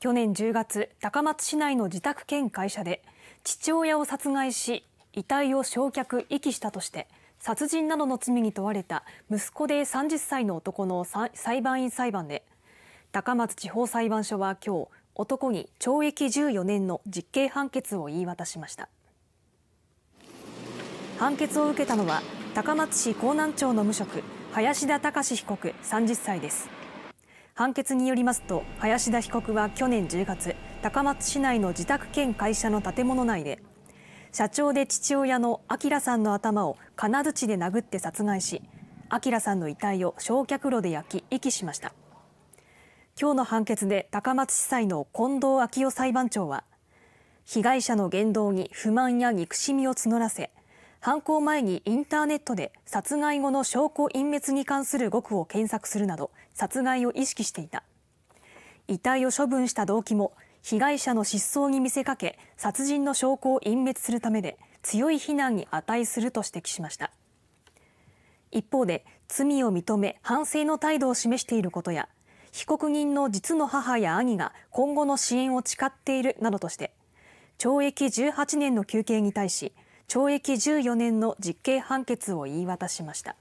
去年10月高松市内の自宅兼会社で父親を殺害し遺体を焼却遺棄したとして殺人などの罪に問われた息子で30歳の男の裁判員裁判で高松地方裁判所は今日男に懲役14年の実刑判決を言い渡しました判決を受けたのは高松市江南町の無職林田隆被告30歳です判決によりますと林田被告は去年10月高松市内の自宅兼会社の建物内で社長で父親の昭さんの頭を金槌で殴って殺害し昭さんの遺体を焼却炉で焼き遺棄しました今日の判決で高松地裁の近藤昭夫裁判長は被害者の言動に不満や憎しみを募らせ犯行前にインターネットで殺害後の証拠隠滅に関する語句を検索するなど殺害を意識していた遺体を処分した動機も被害者の失踪に見せかけ殺人の証拠を隠滅するためで強い非難に値すると指摘しました一方で罪を認め反省の態度を示していることや被告人の実の母や兄が今後の支援を誓っているなどとして懲役18年の求刑に対し懲役14年の実刑判決を言い渡しました。